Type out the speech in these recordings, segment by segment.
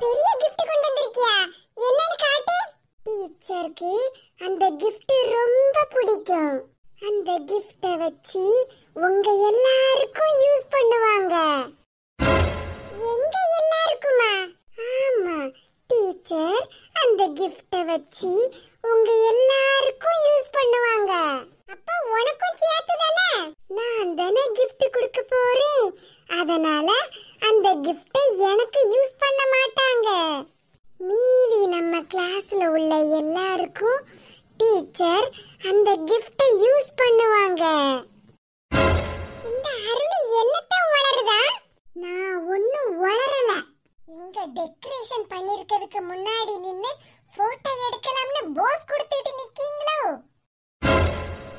பெரிய கிஃப்ட் கொண்டு வந்திருக்கியா என்னன்னு காட்டு டீச்சருக்கு அந்த கிஃப்ட் ரொம்ப பிடிக்கும் அந்த கிஃப்ட்டை வச்சு உங்க எல்லாருக்கும் யூஸ் பண்ணுவாங்க எங்க எல்லாருக்குமா ஆமா டீச்சர் அந்த கிஃப்ட்டை வச்சு உங்க எல்லாருக்கும் யூஸ் பண்ணுவாங்க டெக்கரேஷன் பண்ணிருக்கிறதுக்கு முன்னாடி நின்னு போட்டோ எடுக்கலாம்னு போஸ் கொடுத்துட்டு நிக்கீங்களோ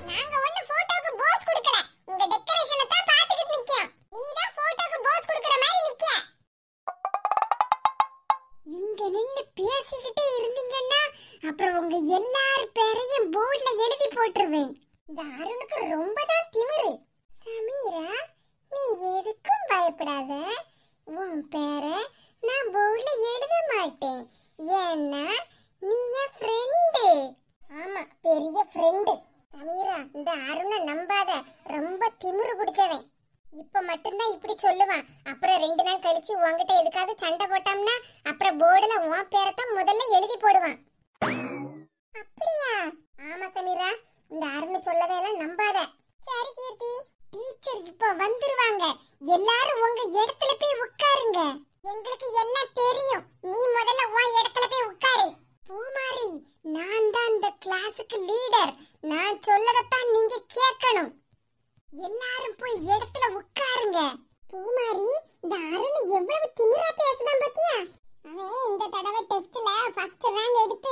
நாங்க ஒண்ணு போட்டோக்கு போஸ் கொடுக்கல உங்க டெக்கரேஷனை தான் பாத்துக்கிட்டு நிக்கோம் நீ தான் போட்டோக்கு போஸ் கொடுக்கற மாதிரி நிக்க இங்க நின்னு பேசிக்கிட்டே இருந்தீங்கன்னா அப்புறம் உங்க எல்லார் பேரையும் போர்டில் எழுதி போட்டுருவேன் இந்த அருணுக்கு ரொம்ப தான் திமிரு சமீரா நீ எதுக்கும் பயப்படாத உன் பேரை நான் போர்டில் எழுத மாட்டேன் ஏன்னா நீ என் ஃப்ரெண்டு ஆமாம் பெரிய ஃப்ரெண்டு சமீரா இந்த அருணை நம்பாத ரொம்ப திமிரு பிடிச்சவன் இப்போ மட்டும்தான் இப்படி சொல்லுவான் அப்புறம் ரெண்டு நாள் கழிச்சு உன்கிட்ட எதுக்காவது சண்டை போட்டோம்னா அப்புறம் போர்டில் உன் பேரைத்தான் முதல்ல எழுதி போடுவான் அப்படியா ஆமாம் சமீரா இந்த அருணை சொல்லதையெல்லாம் நம்பாத சரி கீர்த்தி டீச்சர் இப்போ வந்துருவாங்க எல்லாரும் உங்க இடத்துல போய் உட்காருங்க எங்களுக்கு என்ன தெரியும் நீ முதல்ல உன் இடத்துல போய் உட்காரு பூமாரி நான் தான் இந்த கிளாஸுக்கு லீடர் நான் சொல்லதத்தான் நீங்க கேட்கணும் எல்லாரும் போய் இடத்துல உட்காருங்க பூமாரி இந்த அருண் எவ்வளவு திமிரா பேசுதான் பாத்தியா அவன் இந்த தடவை டெஸ்ட்ல ஃபர்ஸ்ட் ரேங்க் எடுத்து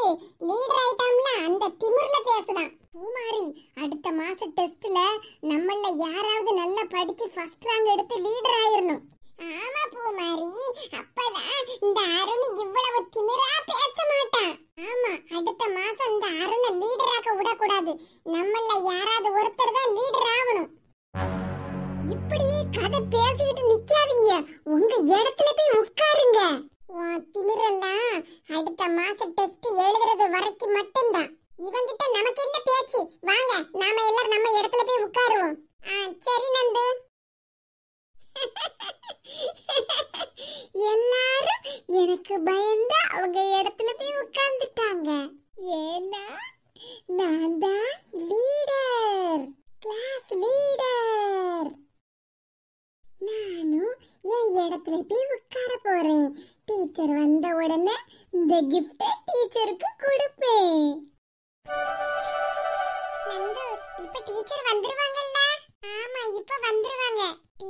லீடர் ஆயிட்டாம்ல அந்த திமிர்ல பேசுதான் பூமாரி அடுத்த மாசம் டெஸ்ட்ல நம்மள யாராவது நல்லா படிச்சு ஃபர்ஸ்ட் ரேங்க் எடுத்து லீடர் ஆயிரணும் ஆமா பூமாரி அப்பதான் இந்த அருண் இவ்வளவு திமிரா பேச மாட்டான் ஆமா அடுத்த மாசம் இந்த அருணை லீடராக்க விடக்கூடாது நம்மள யாராவது ஒருத்தர் தான் லீடர் ஆகணும் இப்படி கதை பேசிக்கிட்டு நிக்காதீங்க உங்க இடத்துல போய்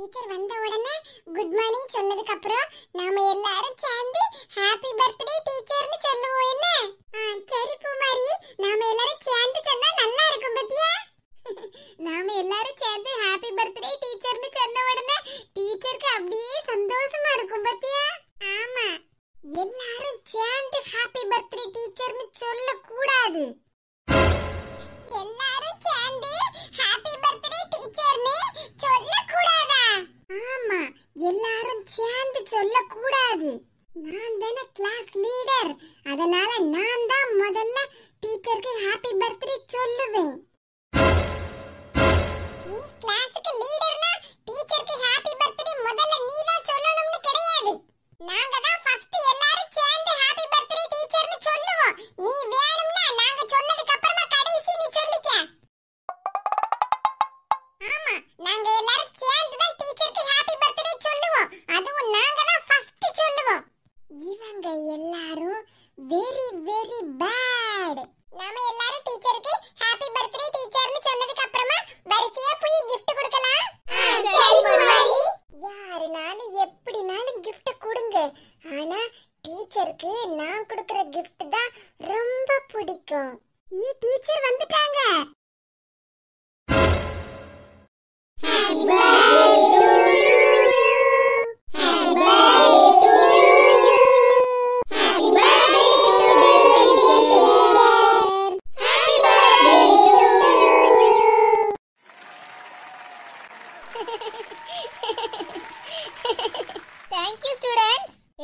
டீச்சர் வந்த உடனே குட் மார்னிங் சொன்னதுக்கு அப்புறம் நாம எல்லாரும் சேர்ந்து ஹாப்பி பர்த்டே டீச்சர்னு சொல்லுவோம் class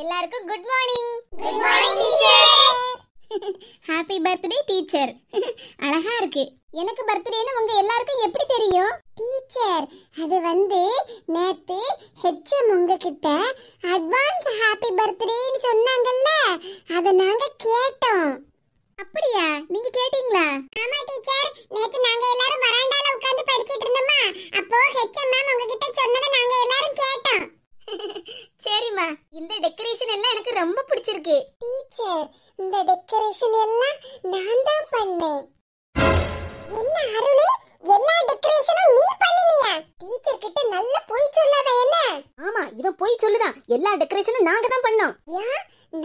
எல்லாருக்கும் good morning good morning happy birthday teacher போய் சொல்லுதான் எல்லா டெக்கரேஷனும் நாங்க தான் பண்ணோம்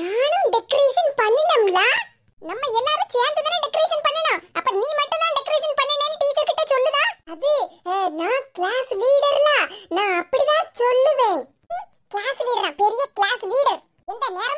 நானும் டெக்கரேஷன் பண்ணினோம்ல நம்ம எல்லாரும் சேர்ந்து தான டெக்கரேஷன் பண்ணனும் அப்ப நீ மட்டும் தான் டெக்கரேஷன் பண்ணனேன்னு டீச்சர் கிட்ட சொல்லுதா அது நான் கிளாஸ் லீடர்ல நான் அப்படிதான் சொல்லுவேன் கிளாஸ் லீடரா பெரிய கிளாஸ் லீடர் இந்த நேரம்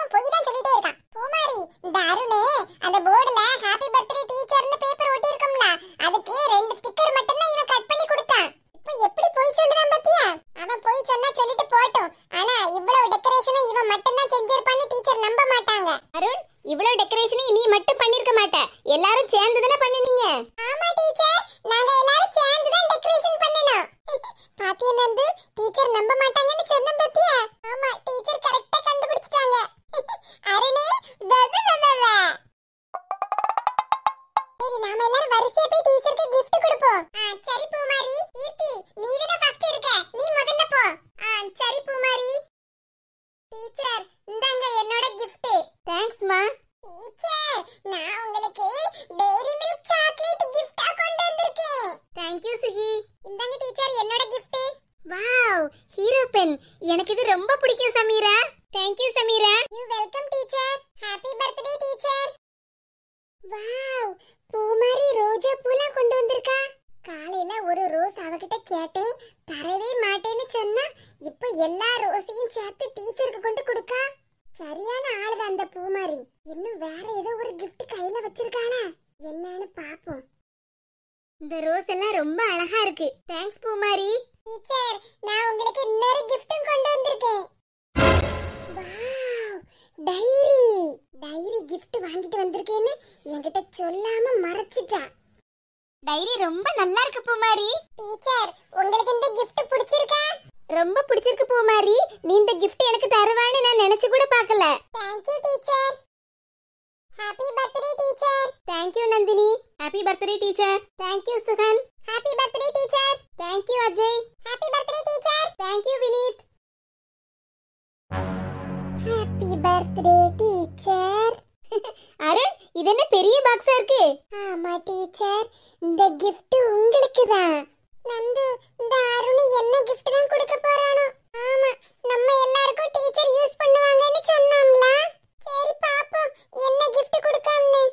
டீச்சர் இந்தாங்க என்னோட கிஃப்ட் தேங்க்ஸ் மா டீச்சர் நான் உங்களுக்கு டெய்ரி மில்க் சாக்லேட் கிஃப்ட்டா கொண்டு வந்திருக்கேன் தேங்க் யூ சுகி இந்தாங்க டீச்சர் என்னோட கிஃப்ட் வாவ் ஹீரோ பென் எனக்கு இது ரொம்ப பிடிக்கும் Sameera thank you Sameera you welcome teacher happy birthday teacher wow Poomari ரோஜா பூலா கொண்டு வந்திருக்கா காலையில ஒரு ரோஸ் அவகிட்ட கேட்டேன் தரவே மாட்டேன்னு சொன்னா இப்ப எல்லா ரோஸையும் சேர்த்து டீச்சருக்கு கொண்டு கொடுக்க சரியான ஆளுதான் அந்த பூமாரி இன்னும் வேற ஏதோ ஒரு கிஃப்ட் கையில வச்சிருக்காளா என்னன்னு பாப்போம் இந்த ரோஸ் எல்லாம் ரொம்ப அழகா இருக்கு தேங்க்ஸ் பூமாரி டீச்சர் நான் உங்களுக்கு இன்னொரு கிஃப்டும் கொண்டு வந்திருக்கேன் வாவ் டைரி டைரி கிஃப்ட் வாங்கிட்டு வந்திருக்கேன்னு என்கிட்ட சொல்லாம மறைச்சிட்டா டைரி ரொம்ப நல்லா இருக்கு பூமாரி டீச்சர் உங்களுக்கு இந்த கிஃப்ட் பிடிச்சிருக்கா ரொம்ப பிடிச்சிருக்கு பூமாரி நீ இந்த கிஃப்ட் எனக்கு தருவான்னு நான் நினைச்சு கூட பார்க்கல thank you teacher happy birthday teacher thank you Nandini happy birthday teacher thank you Sugan happy birthday teacher thank you Ajay happy birthday teacher thank you Vinith happy birthday teacher Arun இது என்ன பெரிய பாக்ஸா இருக்கு ஆமா டீச்சர் இந்த கிஃப்ட் உங்களுக்கு தான் நந்து இந்த அருணி என்ன கிஃப்ட் தான் கொடுக்க போறானோ ஆமா நம்ம எல்லாருக்கும் டீச்சர் யூஸ் பண்ணுவாங்கன்னு சொன்னோம்ல சரி பாப்போம் என்ன கிஃப்ட் கொடுக்கணும்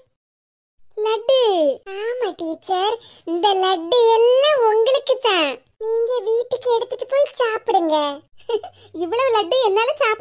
லட்டு ஆமா டீச்சர் இந்த லட்டு எல்லாம் உங்களுக்கு தான் நீங்க வீட்டுக்கு எடுத்துட்டு போய் சாப்பிடுங்க இவ்வளவு லட்டு என்னால சாப்பிட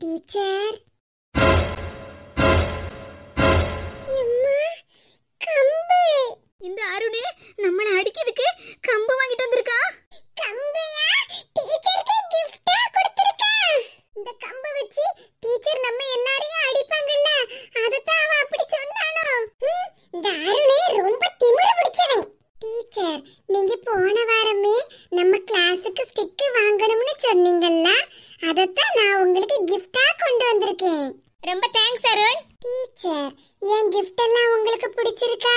டீச்சர் இந்த அருணே நம்மளை அடிக்கிறதுக்கு கம்பு வாங்கிட்டு வந்திருக்கா ரொம்ப தேங்க்ஸ் அருண் டீச்சர் என் கிஃப்ட் எல்லாம் உங்களுக்கு பிடிச்சிருக்கா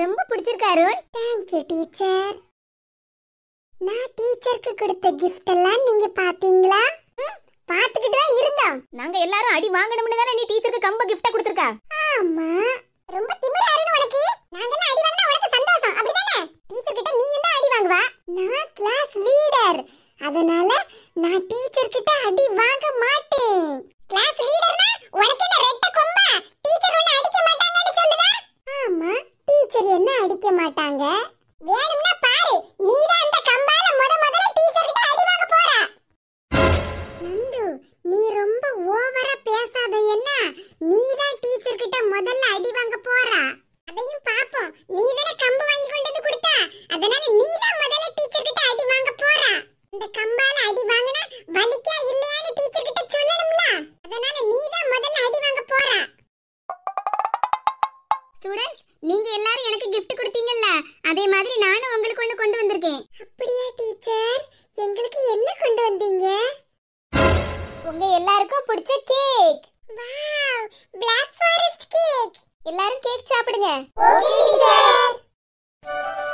ரொம்ப பிடிச்சிருக்கா அருண் தேங்க் யூ டீச்சர் நான் டீச்சருக்கு கொடுத்த கிஃப்ட் எல்லாம் நீங்க பாத்தீங்களா பாத்துக்கிட்டு தான் இருந்தோம் நாங்க எல்லாரும் அடி வாங்கணும்னு தானே நீ டீச்சருக்கு கம்ப கிஃப்ட்டா கொடுத்திருக்கா ஆமா ரொம்ப திமிரா இருக்கு உனக்கு நாங்க எல்லாம் அடி வாங்கினா உனக்கு சந்தோஷம் அப்படி நந்து நீ ரொம்ப ஓவரா பேசாத என்ன நீ தான் டீச்சர் கிட்ட முதல்ல அடி வாங்க போற அதையும் பாப்போம் நீ தானே கம்பு வாங்கி கொண்டு வந்து கொடுத்த அதனால நீ தான் முதல்ல டீச்சர் கிட்ட அடி வாங்க போற இந்த கம்பால அடி வாங்கினா வலிக்கா இல்லையான்னு டீச்சர் கிட்ட சொல்லணும்ல அதனால நீ தான் முதல்ல அடி வாங்க போற ஸ்டூடெண்ட்ஸ் நீங்க எல்லாரும் எனக்கு கிஃப்ட் கொடுத்தீங்கல்ல அதே மாதிரி நானும் உங்களுக்கு ஒன்று கொண்டு வந்திருக்கேன் அப்படியா டீச்சர் எங்களுக்கு என்ன கொண்டு வந்தீங்க உங்க எல்லாருக்கும் பிடிச்ச cake wow black forest cake எல்லாரும் கேக் சாப்பிடுங்க ஓகே டீச்சர்